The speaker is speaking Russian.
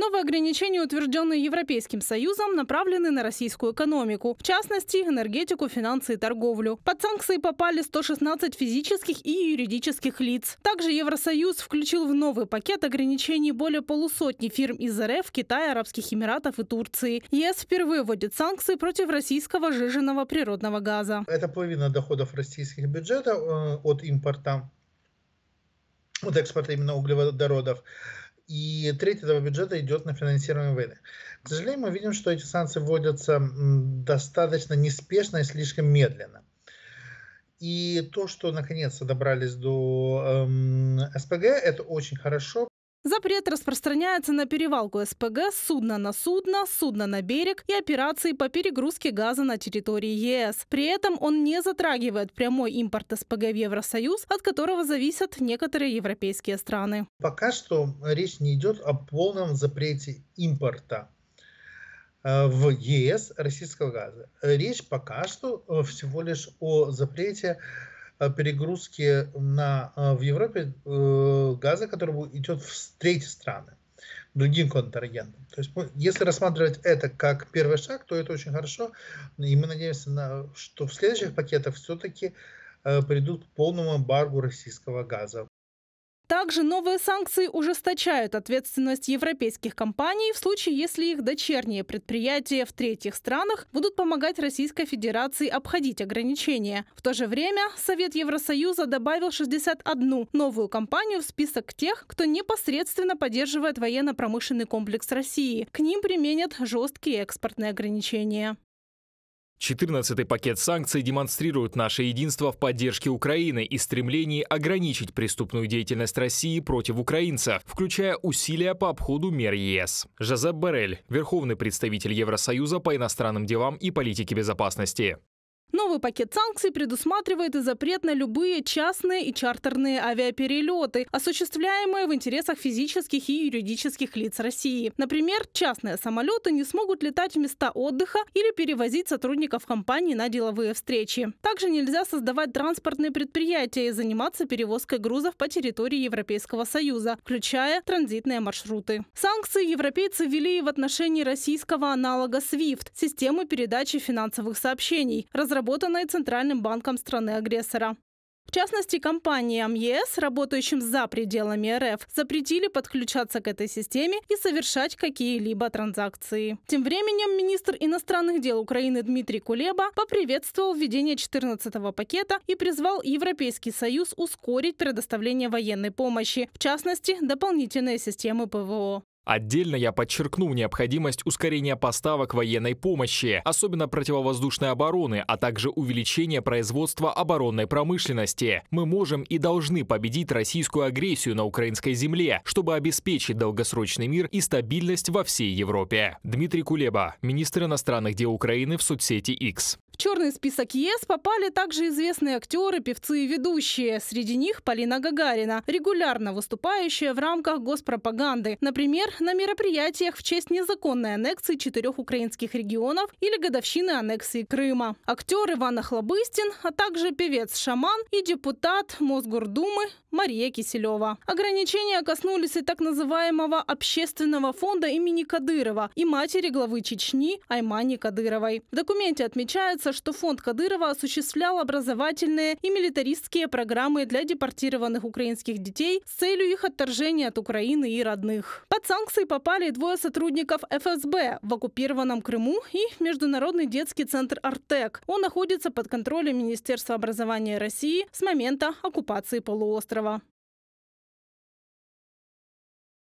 Новые ограничения, утвержденные Европейским Союзом, направлены на российскую экономику, в частности, энергетику, финансы и торговлю. Под санкции попали 116 физических и юридических лиц. Также Евросоюз включил в новый пакет ограничений более полусотни фирм из РФ, Китая, Арабских Эмиратов и Турции. ЕС впервые вводит санкции против российского жиженного природного газа. Это половина доходов российских бюджетов э, от импорта, от экспорта именно углеводородов и треть этого бюджета идет на финансирование войны. К сожалению, мы видим, что эти санкции вводятся достаточно неспешно и слишком медленно. И то, что наконец-то добрались до эм, СПГ, это очень хорошо, Запрет распространяется на перевалку СПГ, судно на судно, судно на берег и операции по перегрузке газа на территории ЕС. При этом он не затрагивает прямой импорт СПГ в Евросоюз, от которого зависят некоторые европейские страны. Пока что речь не идет о полном запрете импорта э, в ЕС российского газа. Речь пока что э, всего лишь о запрете Э, перегрузки на, э, в Европе э, газа, который идет в третьи страны другим контрагентам. То есть, если рассматривать это как первый шаг, то это очень хорошо, и мы надеемся, на, что в следующих пакетах все-таки придут к полному эмбаргу российского газа также новые санкции ужесточают ответственность европейских компаний в случае, если их дочерние предприятия в третьих странах будут помогать Российской Федерации обходить ограничения. В то же время Совет Евросоюза добавил 61 новую компанию в список тех, кто непосредственно поддерживает военно-промышленный комплекс России. К ним применят жесткие экспортные ограничения. 14-й пакет санкций демонстрирует наше единство в поддержке Украины и стремлении ограничить преступную деятельность России против украинцев, включая усилия по обходу мер ЕС. Жозеп Барель, верховный представитель Евросоюза по иностранным делам и политике безопасности. Новый пакет санкций предусматривает и запрет на любые частные и чартерные авиаперелеты, осуществляемые в интересах физических и юридических лиц России. Например, частные самолеты не смогут летать в места отдыха или перевозить сотрудников компании на деловые встречи. Также нельзя создавать транспортные предприятия и заниматься перевозкой грузов по территории Европейского Союза, включая транзитные маршруты. Санкции европейцы ввели и в отношении российского аналога SWIFT – системы передачи финансовых сообщений, разработки разработанные Центральным банком страны-агрессора. В частности, компаниям ЕС, работающим за пределами РФ, запретили подключаться к этой системе и совершать какие-либо транзакции. Тем временем министр иностранных дел Украины Дмитрий Кулеба поприветствовал введение 14-го пакета и призвал Европейский Союз ускорить предоставление военной помощи, в частности, дополнительные системы ПВО. Отдельно я подчеркнул необходимость ускорения поставок военной помощи, особенно противовоздушной обороны, а также увеличения производства оборонной промышленности. Мы можем и должны победить российскую агрессию на украинской земле, чтобы обеспечить долгосрочный мир и стабильность во всей Европе. Дмитрий Кулеба, министр иностранных дел Украины в соцсети X черный список ЕС попали также известные актеры, певцы и ведущие. Среди них Полина Гагарина, регулярно выступающая в рамках госпропаганды. Например, на мероприятиях в честь незаконной аннексии четырех украинских регионов или годовщины аннексии Крыма. Актер Иван Охлобыстин, а также певец-шаман и депутат Мосгордумы Мария Киселева. Ограничения коснулись и так называемого общественного фонда имени Кадырова и матери главы Чечни Аймани Кадыровой. В документе отмечается, отмечается, что фонд Кадырова осуществлял образовательные и милитаристские программы для депортированных украинских детей с целью их отторжения от Украины и родных. Под санкции попали двое сотрудников ФСБ в оккупированном Крыму и Международный детский центр «Артек». Он находится под контролем Министерства образования России с момента оккупации полуострова.